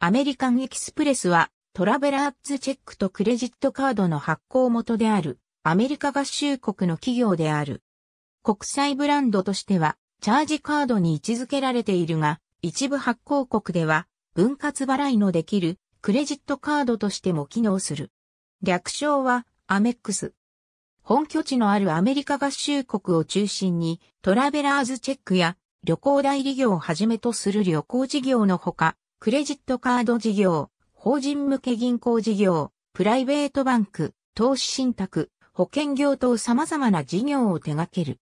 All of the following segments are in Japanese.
アメリカンエキスプレスはトラベラーズチェックとクレジットカードの発行元であるアメリカ合衆国の企業である。国際ブランドとしてはチャージカードに位置づけられているが一部発行国では分割払いのできるクレジットカードとしても機能する。略称はアメックス。本拠地のあるアメリカ合衆国を中心にトラベラーズチェックや旅行代理業をはじめとする旅行事業のほか、クレジットカード事業、法人向け銀行事業、プライベートバンク、投資信託、保険業等様々な事業を手掛ける。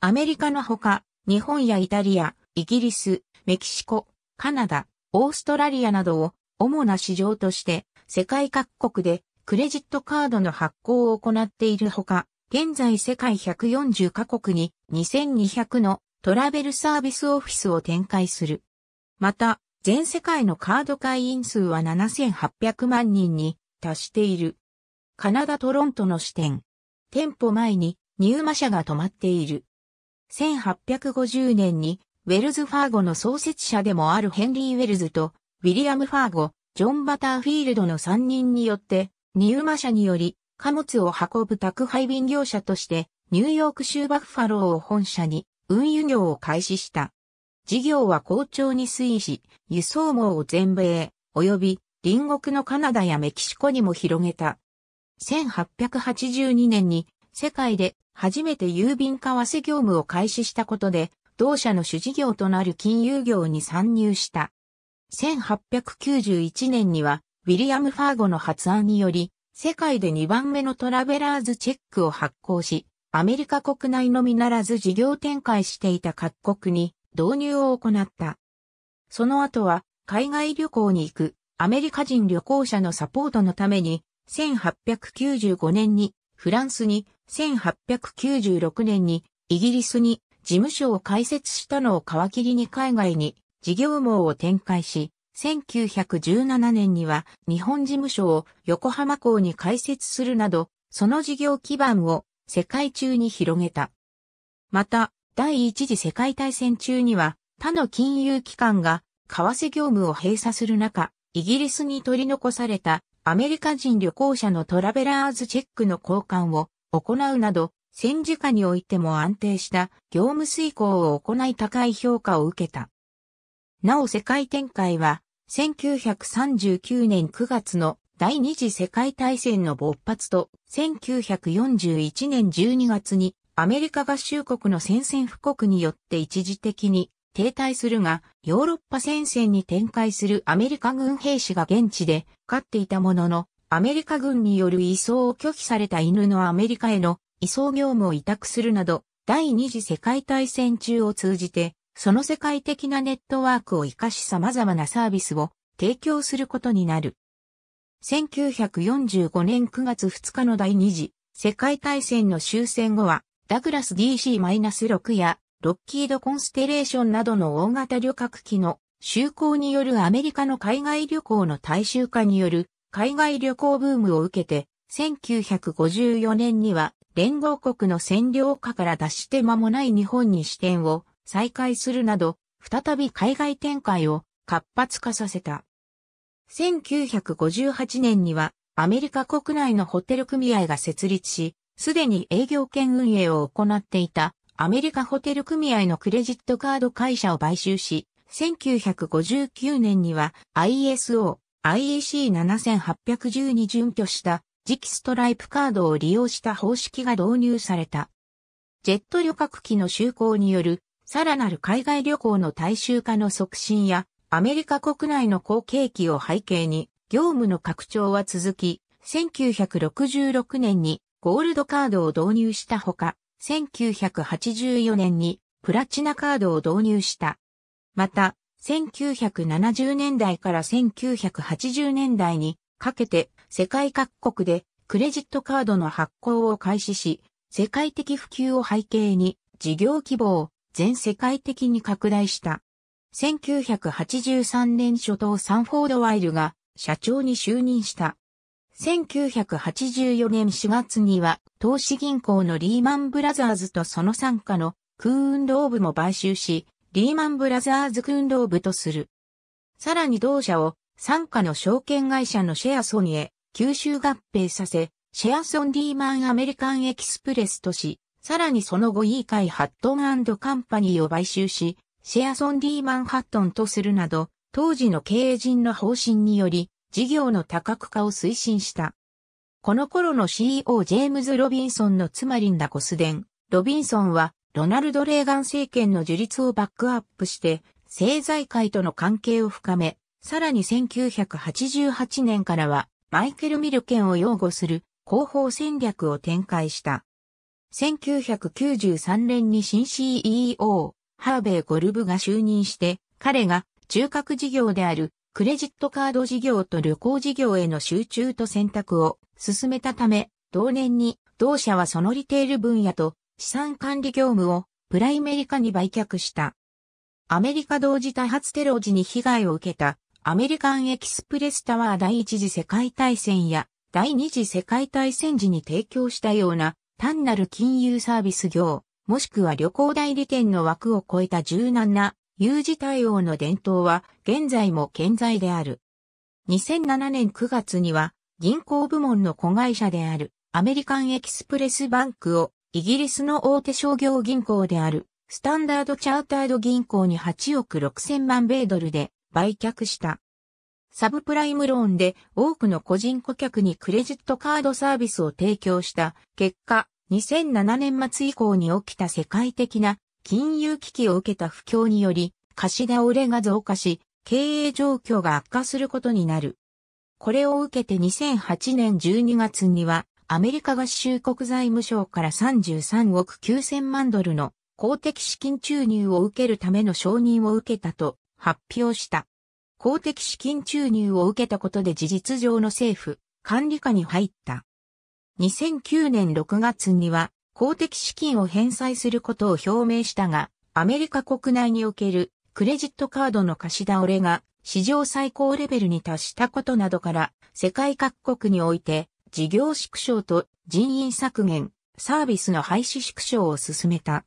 アメリカのほか、日本やイタリア、イギリス、メキシコ、カナダ、オーストラリアなどを主な市場として世界各国でクレジットカードの発行を行っているほか、現在世界140カ国に2200のトラベルサービスオフィスを展開する。また、全世界のカード会員数は7800万人に達している。カナダ・トロントの支店。店舗前に入馬者が止まっている。1850年にウェルズ・ファーゴの創設者でもあるヘンリー・ウェルズとウィリアム・ファーゴ、ジョン・バターフィールドの3人によって入馬者により貨物を運ぶ宅配便業者としてニューヨーク州バッファローを本社に運輸業を開始した。事業は好調に推移し、輸送網を全米、及び隣国のカナダやメキシコにも広げた。1882年に世界で初めて郵便為替業務を開始したことで、同社の主事業となる金融業に参入した。1891年には、ウィリアム・ファーゴの発案により、世界で2番目のトラベラーズチェックを発行し、アメリカ国内のみならず事業展開していた各国に導入を行った。その後は海外旅行に行くアメリカ人旅行者のサポートのために1895年にフランスに1896年にイギリスに事務所を開設したのを皮切りに海外に事業網を展開し、1917年には日本事務所を横浜港に開設するなど、その事業基盤を世界中に広げた。また、第一次世界大戦中には他の金融機関が為替業務を閉鎖する中、イギリスに取り残されたアメリカ人旅行者のトラベラーズチェックの交換を行うなど、戦時下においても安定した業務遂行を行い高い評価を受けた。なお世界展開は、1939年9月の第二次世界大戦の勃発と1941年12月にアメリカ合衆国の宣戦布告によって一時的に停滞するが、ヨーロッパ戦線に展開するアメリカ軍兵士が現地で勝っていたものの、アメリカ軍による移送を拒否された犬のアメリカへの移送業務を委託するなど、第二次世界大戦中を通じて、その世界的なネットワークを活かし様々なサービスを提供することになる。1945年9月2日の第二次世界大戦の終戦後は、ダグラス DC-6 やロッキードコンステレーションなどの大型旅客機の就航によるアメリカの海外旅行の大衆化による海外旅行ブームを受けて、1954年には連合国の占領下から脱して間もない日本に支店を再開するなど、再び海外展開を活発化させた。1958年にはアメリカ国内のホテル組合が設立し、すでに営業権運営を行っていたアメリカホテル組合のクレジットカード会社を買収し、1959年には ISO、IEC7810 に準拠した磁気ストライプカードを利用した方式が導入された。ジェット旅客機の就航によるさらなる海外旅行の大衆化の促進やアメリカ国内の好景気を背景に業務の拡張は続き、1966年にゴールドカードを導入したほか、1984年にプラチナカードを導入した。また、1970年代から1980年代にかけて世界各国でクレジットカードの発行を開始し、世界的普及を背景に事業規模を全世界的に拡大した。1983年初頭サンフォード・ワイルが社長に就任した。1984年4月には、投資銀行のリーマンブラザーズとその参加の空運動部も買収し、リーマンブラザーズ空運動部とする。さらに同社を参加の証券会社のシェアソニへ吸収合併させ、シェアソンリーマンアメリカンエキスプレスとし、さらにその後委員会ハットンカンパニーを買収し、シェアソンリーマンハットンとするなど、当時の経営陣の方針により、事業の多角化を推進した。この頃の CEO ジェームズ・ロビンソンの妻リンダ・コスデン、ロビンソンはロナルド・レーガン政権の樹立をバックアップして、政財界との関係を深め、さらに1988年からは、マイケル・ミルケンを擁護する広報戦略を展開した。1993年に新 CEO、ハーベイ・ゴルブが就任して、彼が中核事業であるクレジットカード事業と旅行事業への集中と選択を進めたため、同年に同社はそのリテール分野と資産管理業務をプライメリカに売却した。アメリカ同時多発テロ時に被害を受けたアメリカンエキスプレスタワー第一次世界大戦や第二次世界大戦時に提供したような単なる金融サービス業、もしくは旅行代理店の枠を超えた柔軟な U 字対応の伝統は現在も健在である。2007年9月には銀行部門の子会社であるアメリカンエキスプレスバンクをイギリスの大手商業銀行であるスタンダードチャータード銀行に8億6 0万米ドルで売却した。サブプライムローンで多くの個人顧客にクレジットカードサービスを提供した結果、2007年末以降に起きた世界的な金融危機を受けた不況により、貸し倒れが増加し、経営状況が悪化することになる。これを受けて2008年12月には、アメリカ合衆国財務省から33億9000万ドルの公的資金注入を受けるための承認を受けたと発表した。公的資金注入を受けたことで事実上の政府、管理下に入った。2009年6月には公的資金を返済することを表明したが、アメリカ国内におけるクレジットカードの貸し倒れが史上最高レベルに達したことなどから、世界各国において事業縮小と人員削減、サービスの廃止縮小を進めた。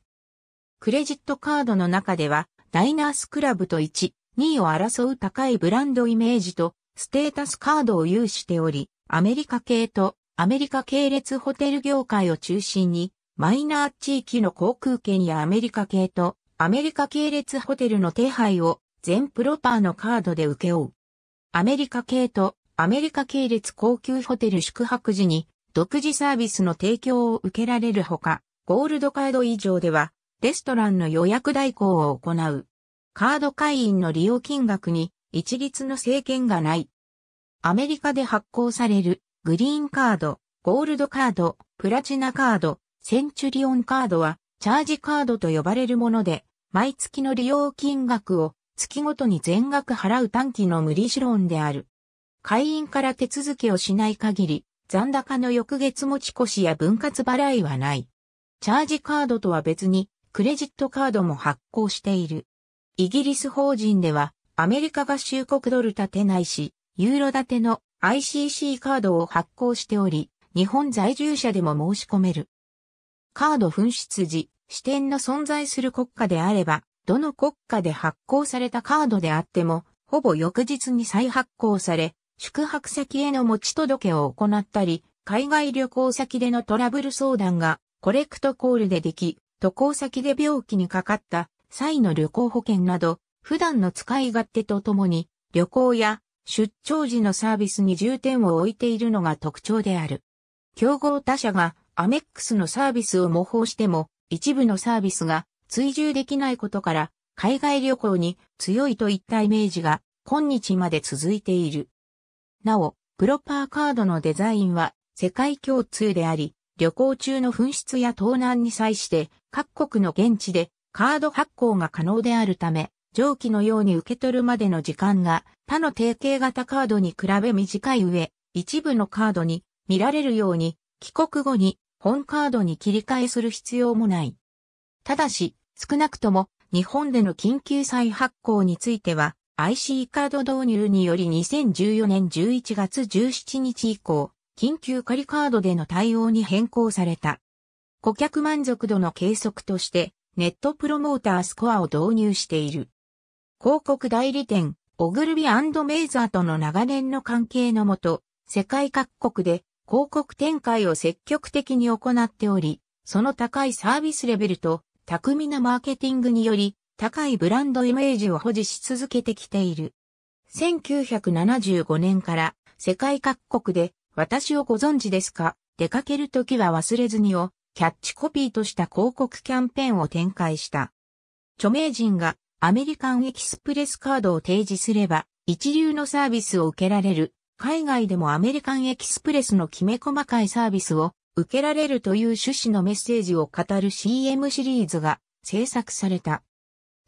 クレジットカードの中では、ダイナースクラブと1、2位を争う高いブランドイメージとステータスカードを有しており、アメリカ系とアメリカ系列ホテル業界を中心にマイナー地域の航空券やアメリカ系とアメリカ系列ホテルの手配を全プロパーのカードで受け負う。アメリカ系とアメリカ系列高級ホテル宿泊時に独自サービスの提供を受けられるほか、ゴールドカード以上ではレストランの予約代行を行う。カード会員の利用金額に一律の制限がない。アメリカで発行されるグリーンカード、ゴールドカード、プラチナカード、センチュリオンカードは、チャージカードと呼ばれるもので、毎月の利用金額を月ごとに全額払う短期の無利子ローンである。会員から手続きをしない限り、残高の翌月持ち越しや分割払いはない。チャージカードとは別に、クレジットカードも発行している。イギリス法人では、アメリカ合衆国ドル建てないし、ユーロ建ての ICC カードを発行しており、日本在住者でも申し込める。カード紛失時、支店の存在する国家であれば、どの国家で発行されたカードであっても、ほぼ翌日に再発行され、宿泊先への持ち届けを行ったり、海外旅行先でのトラブル相談がコレクトコールででき、渡航先で病気にかかった際の旅行保険など、普段の使い勝手とともに、旅行や出張時のサービスに重点を置いているのが特徴である。競合他社がアメックスのサービスを模倣しても、一部のサービスが追従できないことから、海外旅行に強いといったイメージが今日まで続いている。なお、プロパーカードのデザインは世界共通であり、旅行中の紛失や盗難に際して各国の現地でカード発行が可能であるため、上記のように受け取るまでの時間が他の定型型カードに比べ短い上、一部のカードに見られるように帰国後に本カードに切り替えする必要もない。ただし、少なくとも日本での緊急再発行については IC カード導入により2014年11月17日以降、緊急仮カードでの対応に変更された。顧客満足度の計測としてネットプロモータースコアを導入している。広告代理店、オグルビメイザーとの長年の関係のもと、世界各国で広告展開を積極的に行っており、その高いサービスレベルと巧みなマーケティングにより高いブランドイメージを保持し続けてきている。1975年から世界各国で私をご存知ですか出かけるときは忘れずにをキャッチコピーとした広告キャンペーンを展開した。著名人がアメリカンエキスプレスカードを提示すれば一流のサービスを受けられる海外でもアメリカンエキスプレスのきめ細かいサービスを受けられるという趣旨のメッセージを語る CM シリーズが制作された。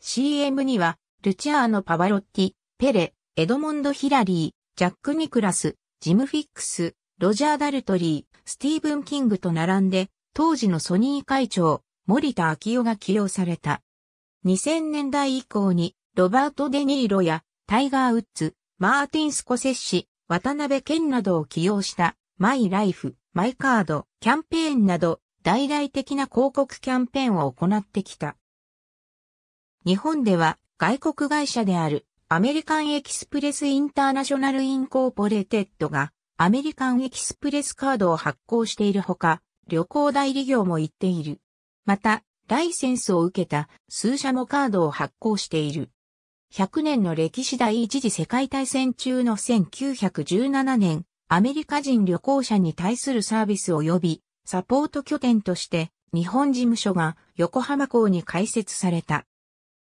CM には、ルチアーノ・パバロッティ、ペレ、エドモンド・ヒラリー、ジャック・ニクラス、ジム・フィックス、ロジャー・ダルトリー、スティーブン・キングと並んで、当時のソニー会長、森田昭夫が起用された。2000年代以降に、ロバート・デ・ニーロや、タイガー・ウッズ、マーティン・スコセッシ、渡辺県などを起用した、マイライフ、マイカード、キャンペーンなど、大々的な広告キャンペーンを行ってきた。日本では、外国会社である、アメリカンエキスプレスインターナショナルインコーポレテッドが、アメリカンエキスプレスカードを発行しているほか、旅行代理業も行っている。また、ライセンスを受けた数社もカードを発行している。100年の歴史第一次世界大戦中の1917年、アメリカ人旅行者に対するサービス及びサポート拠点として日本事務所が横浜港に開設された。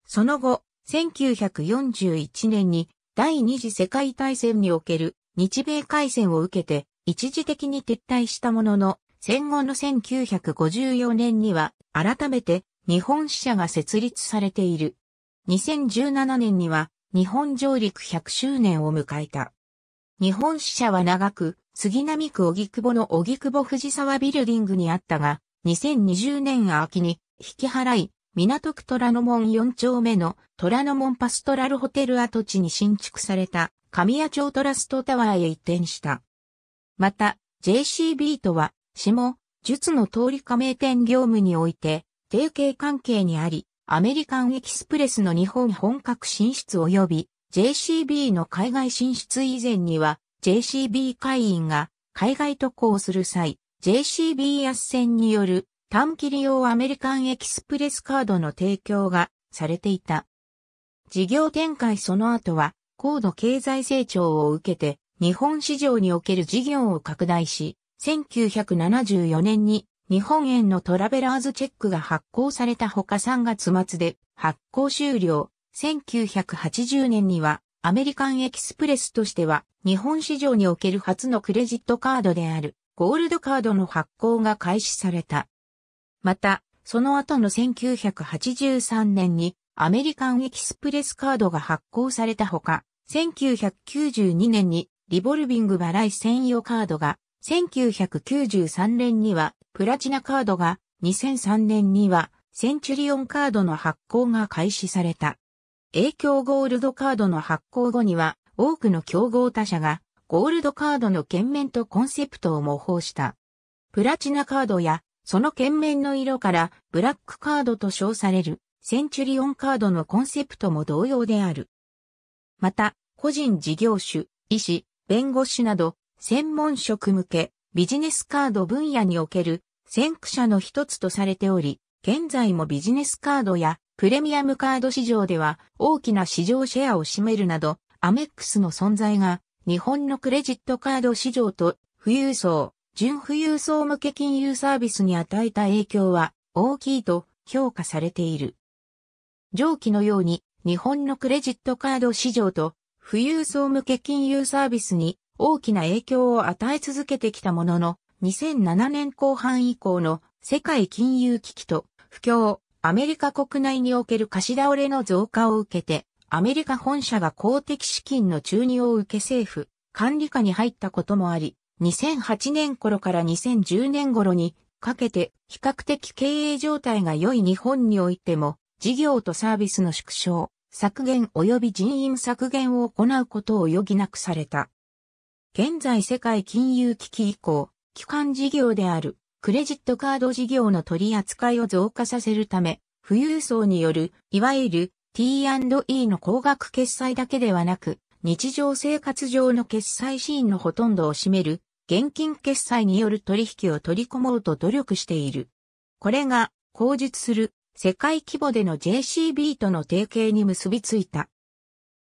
その後、1941年に第二次世界大戦における日米海戦を受けて一時的に撤退したものの、戦後の1954年には改めて日本支社が設立されている。2017年には日本上陸100周年を迎えた。日本支社は長く、杉並区荻窪の荻窪藤沢ビルディングにあったが、2020年秋に引き払い、港区虎ノ門4丁目の虎ノ門パストラルホテル跡地に新築された神谷町トラストタワーへ移転した。また、JCB とは、下、術の通り加盟店業務において、提携関係にあり、アメリカンエキスプレスの日本本格進出及び JCB の海外進出以前には JCB 会員が海外渡航する際 JCB 圧線による短期利用アメリカンエキスプレスカードの提供がされていた。事業展開その後は高度経済成長を受けて日本市場における事業を拡大し、1974年に日本円のトラベラーズチェックが発行されたほか3月末で発行終了。1980年にはアメリカンエキスプレスとしては日本市場における初のクレジットカードであるゴールドカードの発行が開始された。また、その後の1983年にアメリカンエキスプレスカードが発行されたほか、1992年にリボルビング払い専用カードが、1993年にはプラチナカードが2003年にはセンチュリオンカードの発行が開始された。影響ゴールドカードの発行後には多くの競合他社がゴールドカードの券面とコンセプトを模倣した。プラチナカードやその券面の色からブラックカードと称されるセンチュリオンカードのコンセプトも同様である。また、個人事業主、医師、弁護士など、専門職向け、ビジネスカード分野における先駆者の一つとされており、現在もビジネスカードやプレミアムカード市場では大きな市場シェアを占めるなど、アメックスの存在が日本のクレジットカード市場と富裕層、純富裕層向け金融サービスに与えた影響は大きいと評価されている。上記のように日本のクレジットカード市場と富裕層向け金融サービスに大きな影響を与え続けてきたものの、2007年後半以降の世界金融危機と不況、アメリカ国内における貸し倒れの増加を受けて、アメリカ本社が公的資金の注入を受け政府、管理下に入ったこともあり、2008年頃から2010年頃にかけて比較的経営状態が良い日本においても事業とサービスの縮小、削減及び人員削減を行うことを余儀なくされた。現在世界金融危機以降、基幹事業であるクレジットカード事業の取り扱いを増加させるため、富裕層による、いわゆる T&E の高額決済だけではなく、日常生活上の決済シーンのほとんどを占める、現金決済による取引を取り込もうと努力している。これが、口述する、世界規模での JCB との提携に結びついた。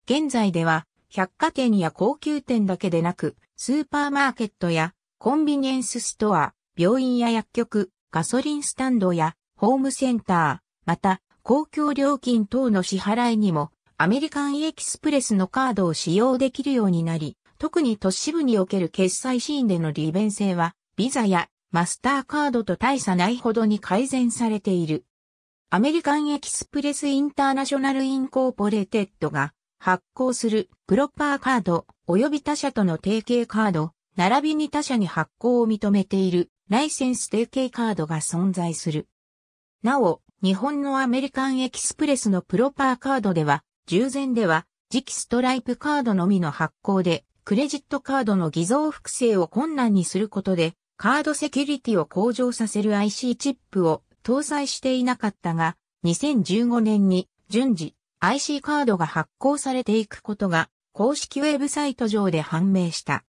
現在では、百貨店や高級店だけでなく、スーパーマーケットやコンビニエンスストア、病院や薬局、ガソリンスタンドやホームセンター、また公共料金等の支払いにもアメリカンエキスプレスのカードを使用できるようになり、特に都市部における決済シーンでの利便性は、ビザやマスターカードと大差ないほどに改善されている。アメリカンエキスプレスインターナショナルインコーポレテッドが発行するプロパーカード及び他社との提携カード、並びに他社に発行を認めているライセンス提携カードが存在する。なお、日本のアメリカンエキスプレスのプロパーカードでは、従前では、次期ストライプカードのみの発行で、クレジットカードの偽造複製を困難にすることで、カードセキュリティを向上させる IC チップを搭載していなかったが、2015年に順次 IC カードが発行されていくことが公式ウェブサイト上で判明した。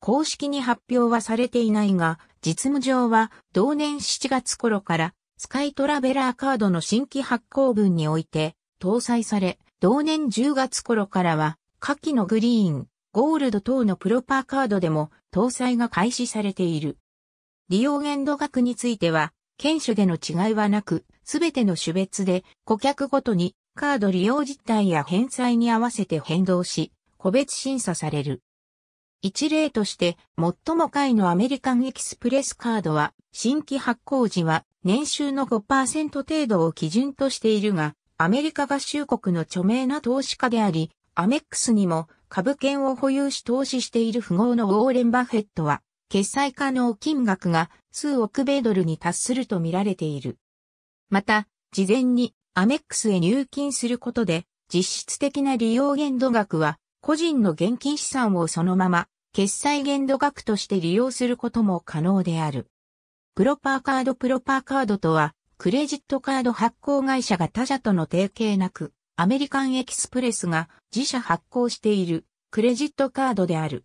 公式に発表はされていないが、実務上は同年7月頃からスカイトラベラーカードの新規発行分において搭載され、同年10月頃からは下記のグリーン、ゴールド等のプロパーカードでも搭載が開始されている。利用限度額については、検種での違いはなく、すべての種別で顧客ごとにカード利用実態や返済に合わせて変動し、個別審査される。一例として、最も下位のアメリカンエキスプレスカードは、新規発行時は年収の5%程度を基準としているが、アメリカ合衆国の著名な投資家であり、アメックスにも株券を保有し投資している富豪のウォーレン・バフェットは、決済可能金額が数億米ドルに達すると見られている。また、事前にアメックスへ入金することで、実質的な利用限度額は、個人の現金資産をそのまま、決済限度額として利用することも可能である。プロパーカードプロパーカードとは、クレジットカード発行会社が他社との提携なく、アメリカンエキスプレスが自社発行しているクレジットカードである。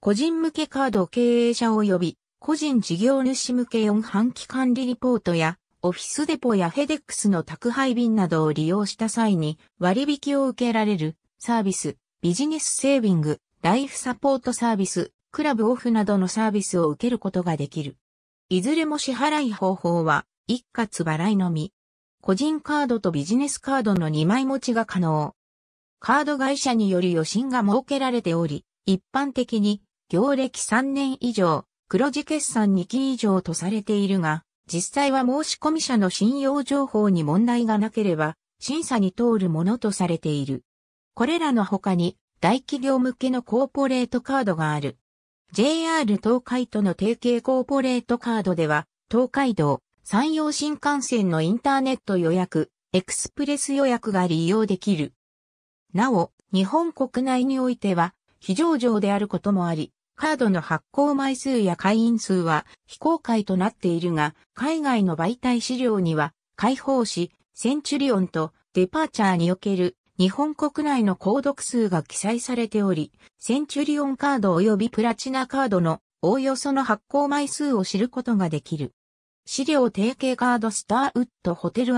個人向けカード経営者及び個人事業主向け四半期管理リポートやオフィスデポやフェデックスの宅配便などを利用した際に割引を受けられるサービス、ビジネスセービング、ライフサポートサービス、クラブオフなどのサービスを受けることができる。いずれも支払い方法は一括払いのみ。個人カードとビジネスカードの2枚持ちが可能。カード会社により予診が設けられており、一般的に、業歴3年以上、黒字決算2期以上とされているが、実際は申込者の信用情報に問題がなければ、審査に通るものとされている。これらの他に、大企業向けのコーポレートカードがある。JR 東海との提携コーポレートカードでは、東海道、山陽新幹線のインターネット予約、エクスプレス予約が利用できる。なお、日本国内においては、非上場であることもあり、カードの発行枚数や会員数は非公開となっているが、海外の媒体資料には、解放誌、センチュリオンとデパーチャーにおける日本国内の購読数が記載されており、センチュリオンカード及びプラチナカードのおおよその発行枚数を知ることができる。資料提携カードスターウッドホテル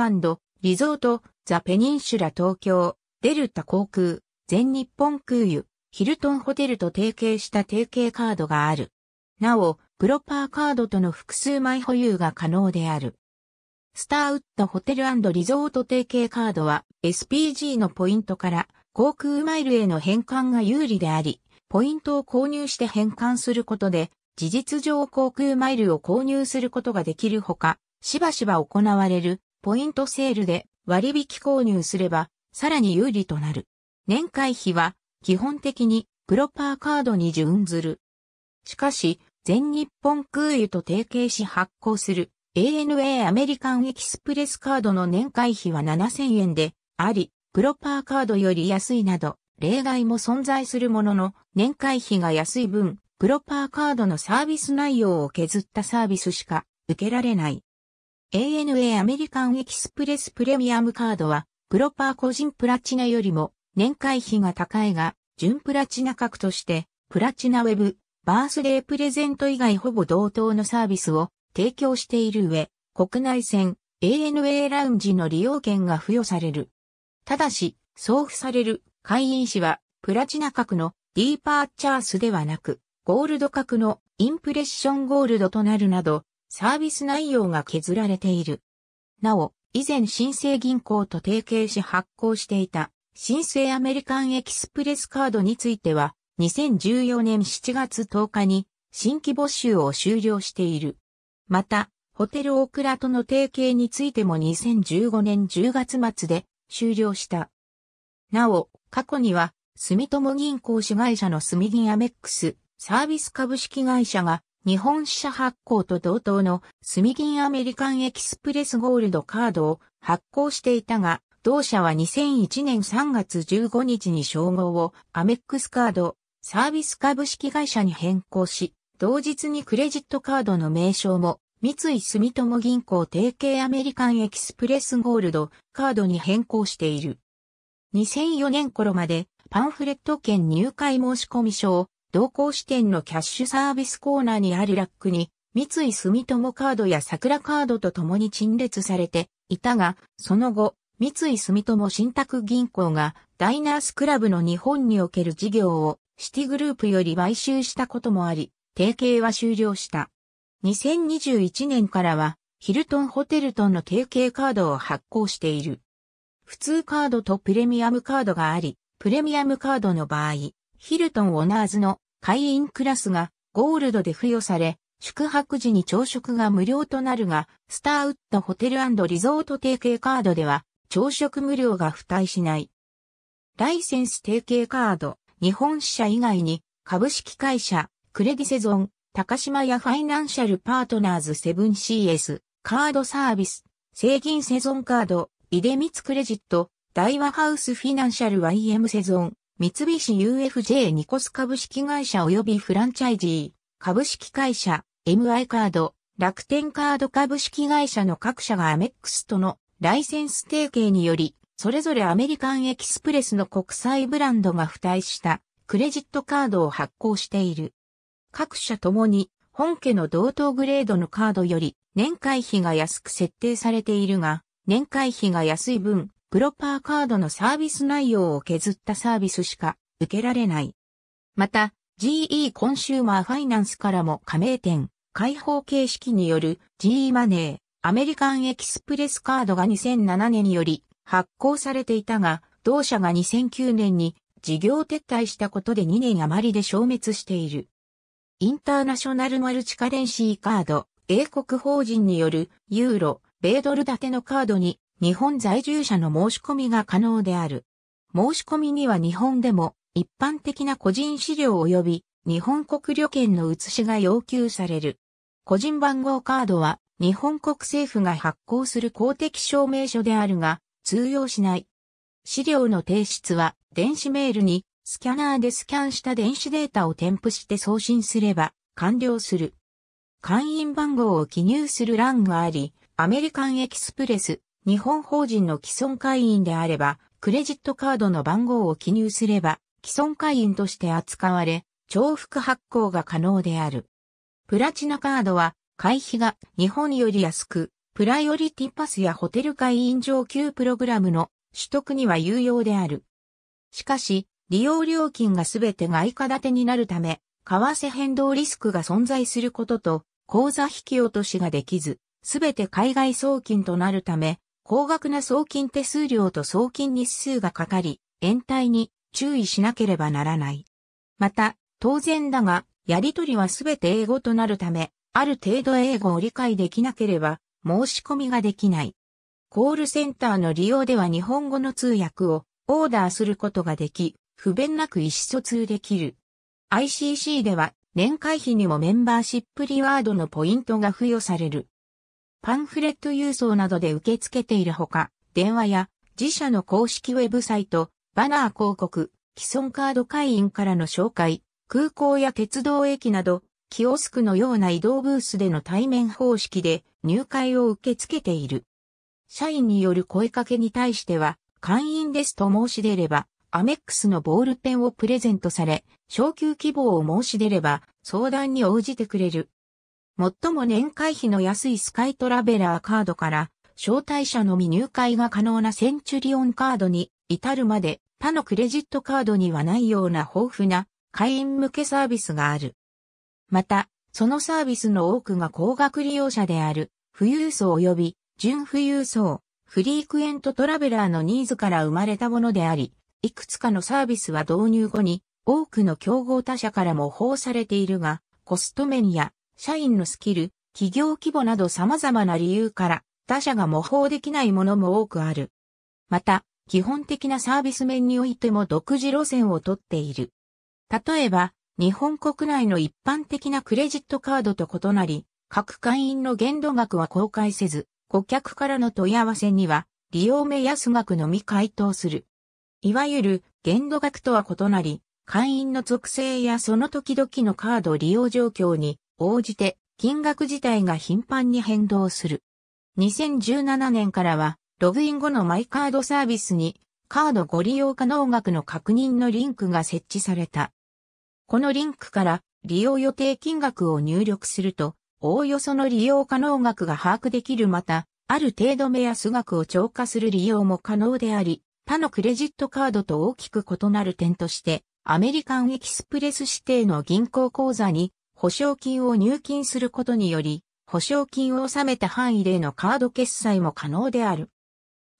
リゾート、ザ・ペニンシュラ東京、デルタ航空、全日本空輸、ヒルトンホテルと提携した提携カードがある。なお、プロパーカードとの複数枚保有が可能である。スターウッドホテルリゾート提携カードは SPG のポイントから航空マイルへの返還が有利であり、ポイントを購入して返還することで、事実上航空マイルを購入することができるほか、しばしば行われるポイントセールで割引購入すれば、さらに有利となる。年会費は基本的にプロパーカードに準ずる。しかし、全日本空輸と提携し発行する ANA アメリカンエキスプレスカードの年会費は7000円であり、プロパーカードより安いなど、例外も存在するものの、年会費が安い分、プロパーカードのサービス内容を削ったサービスしか受けられない。ANA アメリカンエキスプレスプレミアムカードは、プロパー個人プラチナよりも年会費が高いが、純プラチナ格として、プラチナウェブ、バースデープレゼント以外ほぼ同等のサービスを提供している上、国内線 ANA ラウンジの利用券が付与される。ただし、送付される会員誌は、プラチナ格のディーパーチャースではなく、ゴールド格のインプレッションゴールドとなるなど、サービス内容が削られている。なお、以前新生銀行と提携し発行していた新生アメリカンエキスプレスカードについては、2014年7月10日に新規募集を終了している。また、ホテルオークラとの提携についても2015年10月末で終了した。なお、過去には、住友銀行子会社の住銀アメックスサービス株式会社が日本支社発行と同等の住銀アメリカンエキスプレスゴールドカードを発行していたが、同社は2001年3月15日に称号をアメックスカードサービス株式会社に変更し、同日にクレジットカードの名称も三井住友銀行提携アメリカンエキスプレスゴールドカードに変更している。2004年頃までパンフレット券入会申込書を同行支店のキャッシュサービスコーナーにあるラックに三井住友カードや桜カードと共に陳列されていたが、その後、三井住友信託銀行がダイナースクラブの日本における事業をシティグループより買収したこともあり、提携は終了した。2021年からはヒルトンホテルトンの提携カードを発行している。普通カードとプレミアムカードがあり、プレミアムカードの場合、ヒルトンオナーズの会員クラスがゴールドで付与され、宿泊時に朝食が無料となるが、スターウッドホテルリゾート提携カードでは、朝食無料が付帯しない。ライセンス提携カード、日本支社以外に、株式会社、クレディセゾン、高島屋ファイナンシャルパートナーズ 7CS、カードサービス、製銀セゾンカード、イデミツクレジット、大和ハウスフィナンシャル YM セゾン、三菱 UFJ ニコス株式会社及びフランチャイジー、株式会社、MI カード、楽天カード株式会社の各社がアメックスとのライセンス提携により、それぞれアメリカンエキスプレスの国際ブランドが付帯したクレジットカードを発行している。各社ともに本家の同等グレードのカードより年会費が安く設定されているが、年会費が安い分、プロパーカードのサービス内容を削ったサービスしか受けられない。また、GE コンシューマーファイナンスからも加盟店、開放形式による GE マネー、アメリカンエキスプレスカードが2007年により発行されていたが、同社が2009年に事業撤退したことで2年余りで消滅している。インターナショナルマルチカレンシーカード、英国法人によるユーロ、米ドル建てのカードに日本在住者の申し込みが可能である。申し込みには日本でも一般的な個人資料及び日本国旅券の写しが要求される。個人番号カードは日本国政府が発行する公的証明書であるが、通用しない。資料の提出は、電子メールに、スキャナーでスキャンした電子データを添付して送信すれば、完了する。会員番号を記入する欄があり、アメリカンエキスプレス、日本法人の既存会員であれば、クレジットカードの番号を記入すれば、既存会員として扱われ、重複発行が可能である。プラチナカードは、会費が日本より安く、プライオリティパスやホテル会員上級プログラムの取得には有用である。しかし、利用料金がすべて外貨建てになるため、為替変動リスクが存在することと、口座引き落としができず、すべて海外送金となるため、高額な送金手数料と送金日数がかかり、延滞に注意しなければならない。また、当然だが、やり取りはすべて英語となるため、ある程度英語を理解できなければ申し込みができない。コールセンターの利用では日本語の通訳をオーダーすることができ、不便なく意思疎通できる。ICC では年会費にもメンバーシップリワードのポイントが付与される。パンフレット郵送などで受け付けているほか、電話や自社の公式ウェブサイト、バナー広告、既存カード会員からの紹介、空港や鉄道駅などキオスクのような移動ブースでの対面方式で入会を受け付けている。社員による声かけに対しては、会員ですと申し出れば、アメックスのボールペンをプレゼントされ、昇給希望を申し出れば、相談に応じてくれる。最も年会費の安いスカイトラベラーカードから、招待者のみ入会が可能なセンチュリオンカードに至るまで、他のクレジットカードにはないような豊富な会員向けサービスがある。また、そのサービスの多くが高額利用者である、富裕層及び、準富裕層、フリークエントトラベラーのニーズから生まれたものであり、いくつかのサービスは導入後に、多くの競合他社から模倣されているが、コスト面や、社員のスキル、企業規模など様々な理由から、他社が模倣できないものも多くある。また、基本的なサービス面においても独自路線をとっている。例えば、日本国内の一般的なクレジットカードと異なり、各会員の限度額は公開せず、顧客からの問い合わせには、利用目安額のみ回答する。いわゆる限度額とは異なり、会員の属性やその時々のカード利用状況に応じて金額自体が頻繁に変動する。2017年からは、ログイン後のマイカードサービスに、カードご利用可能額の確認のリンクが設置された。このリンクから利用予定金額を入力すると、おおよその利用可能額が把握できるまた、ある程度目安額を超過する利用も可能であり、他のクレジットカードと大きく異なる点として、アメリカンエキスプレス指定の銀行口座に保証金を入金することにより、保証金を納めた範囲でのカード決済も可能である。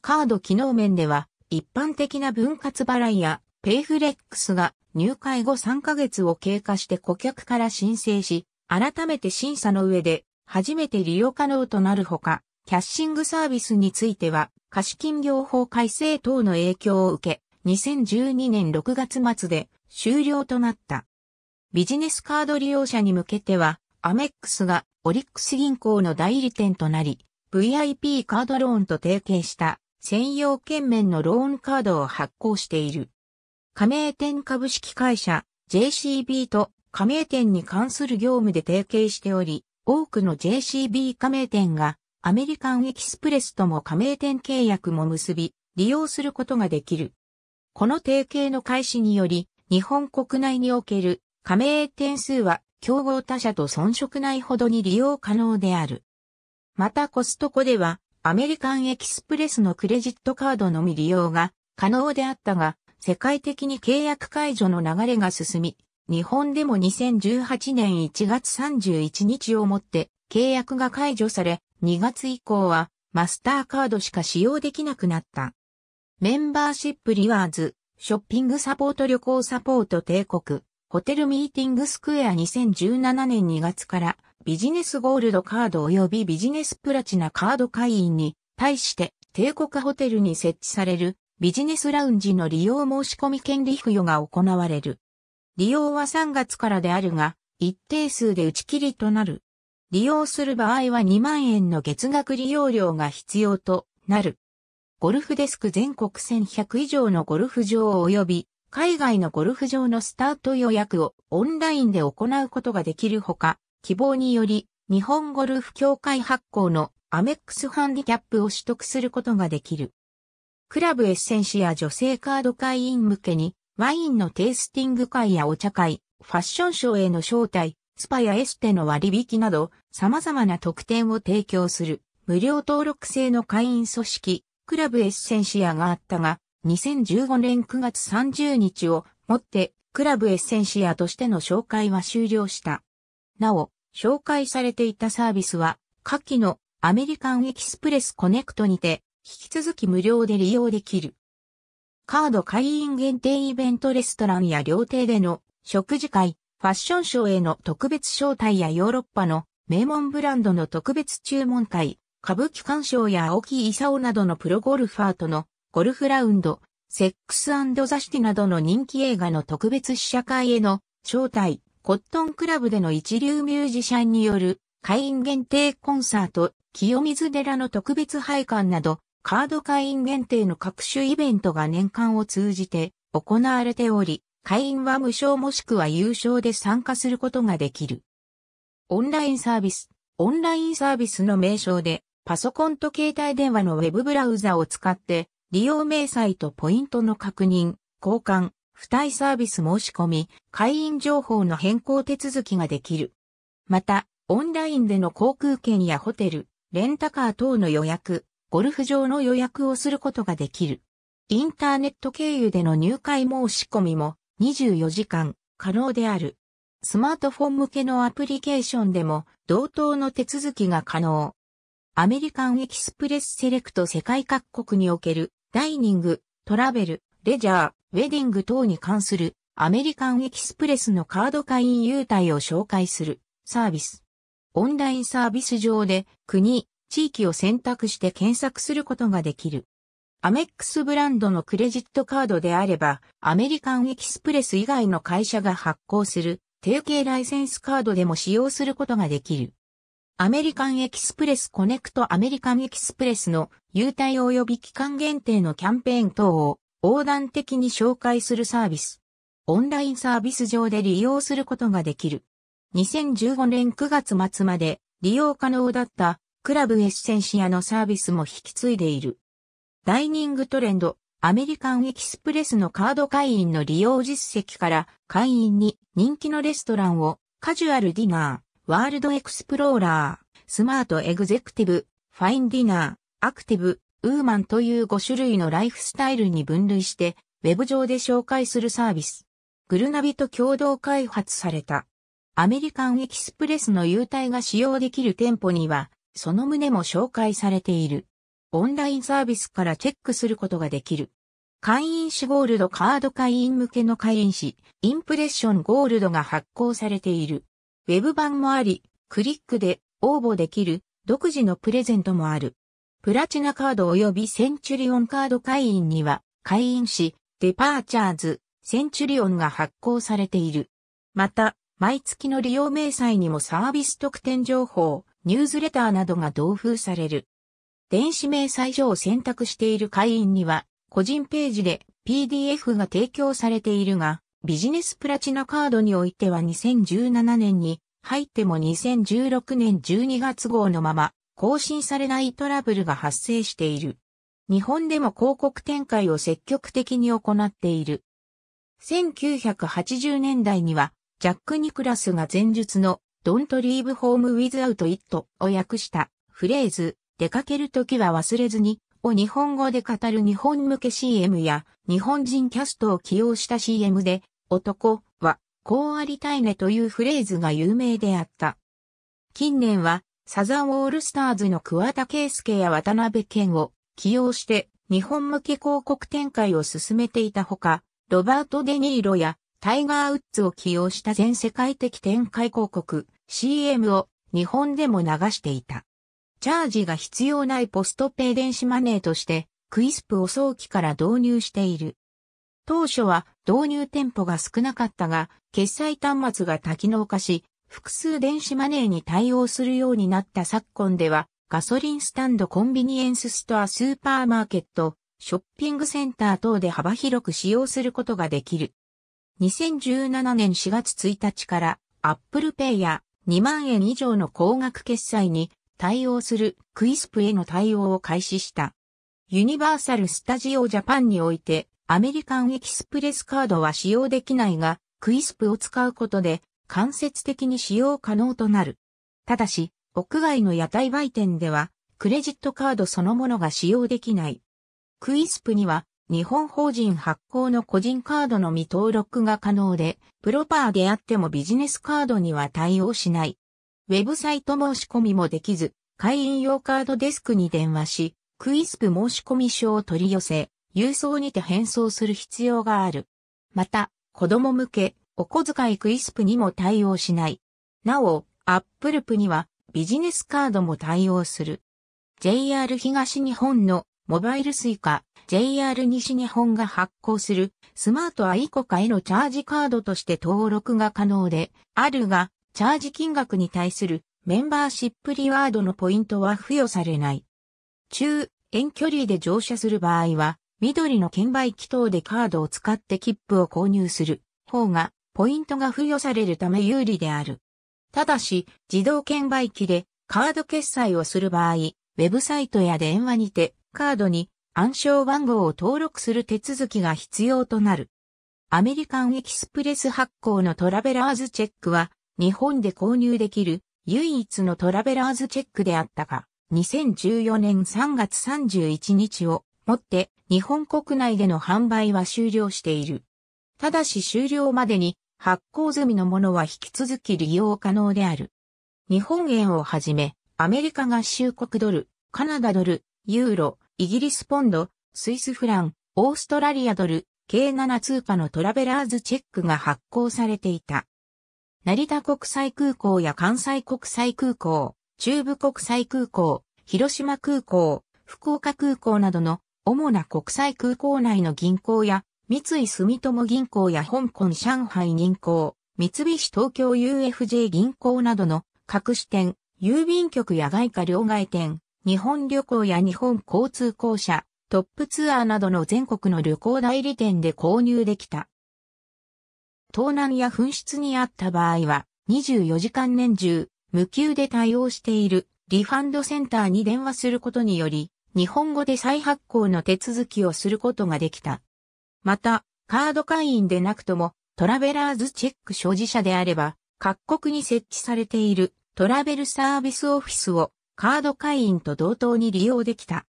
カード機能面では、一般的な分割払いやペイフレックスが入会後3ヶ月を経過して顧客から申請し、改めて審査の上で、初めて利用可能となるほか、キャッシングサービスについては、貸金業法改正等の影響を受け、2012年6月末で終了となった。ビジネスカード利用者に向けては、アメックスがオリックス銀行の代理店となり、VIP カードローンと提携した専用券面のローンカードを発行している。加盟店株式会社 JCB と加盟店に関する業務で提携しており、多くの JCB 加盟店がアメリカンエキスプレスとも加盟店契約も結び、利用することができる。この提携の開始により、日本国内における加盟店数は競合他社と遜色ないほどに利用可能である。またコストコでは、アメリカンエキスプレスのクレジットカードのみ利用が可能であったが、世界的に契約解除の流れが進み、日本でも2018年1月31日をもって契約が解除され、2月以降はマスターカードしか使用できなくなった。メンバーシップリワーズ、ショッピングサポート旅行サポート帝国、ホテルミーティングスクエア2017年2月からビジネスゴールドカード及びビジネスプラチナカード会員に対して帝国ホテルに設置されるビジネスラウンジの利用申し込み権利付与が行われる。利用は3月からであるが、一定数で打ち切りとなる。利用する場合は2万円の月額利用料が必要となる。ゴルフデスク全国1100以上のゴルフ場及び海外のゴルフ場のスタート予約をオンラインで行うことができるほか、希望により日本ゴルフ協会発行のアメックスハンディキャップを取得することができる。クラブエッセンシア女性カード会員向けに、ワインのテイスティング会やお茶会、ファッションショーへの招待、スパやエステの割引など、様々な特典を提供する、無料登録制の会員組織、クラブエッセンシアがあったが、2015年9月30日をもって、クラブエッセンシアとしての紹介は終了した。なお、紹介されていたサービスは、下記のアメリカンエキスプレスコネクトにて引き続き無料で利用できる。カード会員限定イベントレストランや料亭での食事会、ファッションショーへの特別招待やヨーロッパの名門ブランドの特別注文会、歌舞伎鑑賞や青木勲などのプロゴルファーとのゴルフラウンド、セックスザシティなどの人気映画の特別試写会への招待、コットンクラブでの一流ミュージシャンによる会員限定コンサート、清水寺の特別拝観など、カード会員限定の各種イベントが年間を通じて行われており、会員は無償もしくは有償で参加することができる。オンラインサービス。オンラインサービスの名称で、パソコンと携帯電話のウェブブラウザを使って、利用明細とポイントの確認、交換、付帯サービス申し込み、会員情報の変更手続きができる。また、オンラインでの航空券やホテル、レンタカー等の予約、ゴルフ場の予約をすることができる。インターネット経由での入会申し込みも24時間可能である。スマートフォン向けのアプリケーションでも同等の手続きが可能。アメリカンエキスプレスセレクト世界各国におけるダイニング、トラベル、レジャー、ウェディング等に関するアメリカンエキスプレスのカード会員優待を紹介するサービス。オンラインサービス上で国、地域を選択して検索することができる。アメックスブランドのクレジットカードであれば、アメリカンエキスプレス以外の会社が発行する提携ライセンスカードでも使用することができる。アメリカンエキスプレスコネクトアメリカンエキスプレスの優待及び期間限定のキャンペーン等を横断的に紹介するサービス。オンラインサービス上で利用することができる。2015年9月末まで利用可能だったクラブエッセンシアのサービスも引き継いでいる。ダイニングトレンド、アメリカンエキスプレスのカード会員の利用実績から会員に人気のレストランをカジュアルディナー、ワールドエクスプローラー、スマートエグゼクティブ、ファインディナー、アクティブ、ウーマンという5種類のライフスタイルに分類して、ウェブ上で紹介するサービス。グルナビと共同開発された。アメリカンエキスプレスの優待が使用できる店舗には、その旨も紹介されている。オンラインサービスからチェックすることができる。会員誌ゴールドカード会員向けの会員誌、インプレッションゴールドが発行されている。ウェブ版もあり、クリックで応募できる独自のプレゼントもある。プラチナカード及びセンチュリオンカード会員には、会員誌、デパーチャーズ、センチュリオンが発行されている。また、毎月の利用明細にもサービス特典情報、ニュースレターなどが同封される。電子明細書を選択している会員には、個人ページで PDF が提供されているが、ビジネスプラチナカードにおいては2017年に入っても2016年12月号のまま更新されないトラブルが発生している。日本でも広告展開を積極的に行っている。1980年代にはジャック・ニクラスが前述の Don't leave home without it を訳したフレーズ、出かけるときは忘れずにを日本語で語る日本向け CM や日本人キャストを起用した CM で男はこうありたいねというフレーズが有名であった。近年はサザンオールスターズの桑田圭介や渡辺健を起用して日本向け広告展開を進めていたほか、ロバート・デ・ニーロやタイガー・ウッズを起用した全世界的展開広告、CM を日本でも流していた。チャージが必要ないポストペイ電子マネーとして、クイスプを早期から導入している。当初は導入店舗が少なかったが、決済端末が多機能化し、複数電子マネーに対応するようになった昨今では、ガソリンスタンドコンビニエンスストアスーパーマーケット、ショッピングセンター等で幅広く使用することができる。2017年4月1日から Apple Pay や2万円以上の高額決済に対応するクイスプへの対応を開始した。ユニバーサル・スタジオ・ジャパンにおいて、アメリカン・エキスプレスカードは使用できないが、クイスプを使うことで、間接的に使用可能となる。ただし、屋外の屋台売店では、クレジットカードそのものが使用できない。クイスプには、日本法人発行の個人カードのみ登録が可能で、プロパーであってもビジネスカードには対応しない。ウェブサイト申し込みもできず、会員用カードデスクに電話し、クイスプ申込書を取り寄せ、郵送にて返送する必要がある。また、子供向け、お小遣いクイスプにも対応しない。なお、アップルプにはビジネスカードも対応する。JR 東日本のモバイルスイカ、JR 西日本が発行するスマートアイコカへのチャージカードとして登録が可能であるが、チャージ金額に対するメンバーシップリワードのポイントは付与されない。中遠距離で乗車する場合は、緑の券売機等でカードを使って切符を購入する方がポイントが付与されるため有利である。ただし、自動券売機でカード決済をする場合、ウェブサイトや電話にてカードに暗証番号を登録する手続きが必要となる。アメリカンエキスプレス発行のトラベラーズチェックは日本で購入できる唯一のトラベラーズチェックであったが、2014年3月31日をもって日本国内での販売は終了している。ただし終了までに発行済みのものは引き続き利用可能である。日本円をはじめ、アメリカ合衆国ドル、カナダドル、ユーロ、イギリスポンド、スイスフラン、オーストラリアドル、計7通貨のトラベラーズチェックが発行されていた。成田国際空港や関西国際空港、中部国際空港、広島空港、福岡空港などの主な国際空港内の銀行や三井住友銀行や香港上海銀行、三菱東京 UFJ 銀行などの各支店、郵便局や外貨両替店、日本旅行や日本交通公社、トップツアーなどの全国の旅行代理店で購入できた。盗難や紛失にあった場合は、24時間年中、無給で対応しているリファンドセンターに電話することにより、日本語で再発行の手続きをすることができた。また、カード会員でなくとも、トラベラーズチェック所持者であれば、各国に設置されているトラベルサービスオフィスをカード会員と同等に利用できた。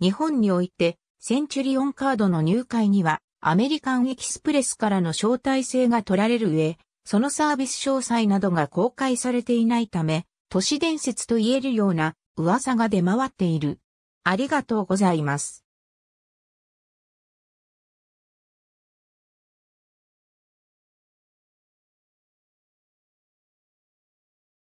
日本において、センチュリオンカードの入会には、アメリカンエキスプレスからの招待制が取られる上、そのサービス詳細などが公開されていないため、都市伝説と言えるような噂が出回っている。ありがとうございます。